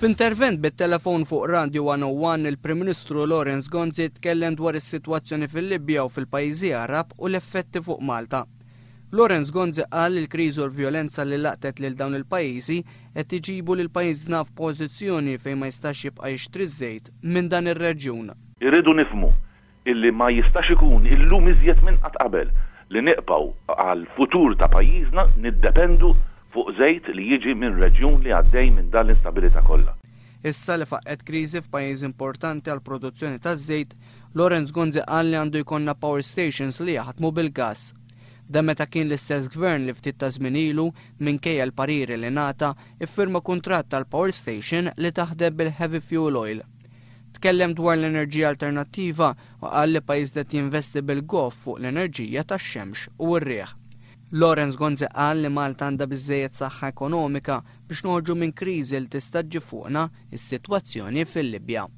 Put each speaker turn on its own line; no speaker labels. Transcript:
F'intervent bit-telefon fuq Radio 101 il-Prim Ministru Lorenz Gonzi tkellem dwar is-sitwazzjoni fil-Libja u fil-pajjiżi Arab u l-effetti fuq Malta. Lorenz Gonzi qal il-kriżi u l-vjolenza li laqtet lil dawn il-pajjiżi qed iġibu lil pajjiżna f'pożizzjoni fejn ma jistax jibqa' jixtri żejt minn dan ir-reġjun.
Irridu nifmu illi ma jistax ikun illum iżjed minn qatt qabel li neqpaw għal futur ta' pajjiżna niddependu fuq żejt li jiġi minn reġjun li għaddej minn dan l-instabilità kollha.
Issa li faqqet kriżi f'pajjiż importanti għal produzzjoni taż-żejt, Lorenz Gonzi qal li għandu jkollna power stations li jaħdmu bil-gas. Da meta kien l-istess gvern li ftit ta' żmien ilu minkejja l-pariri li nata iffirma kuntratt tal-power station li taħdeb bil-heavy fuel oil tkellem dwar l-enerġija alternattiva u qal li pajjiż jinvesti bil-gof fuq l-enerġija tax-xemx u r-rieħ. Lorenz Gonze qal li Malta għandha biżejjed saħħa ekonomika biex noħġu minn kriżi li tista' fuqna is-sitwazzjoni fil-Libja.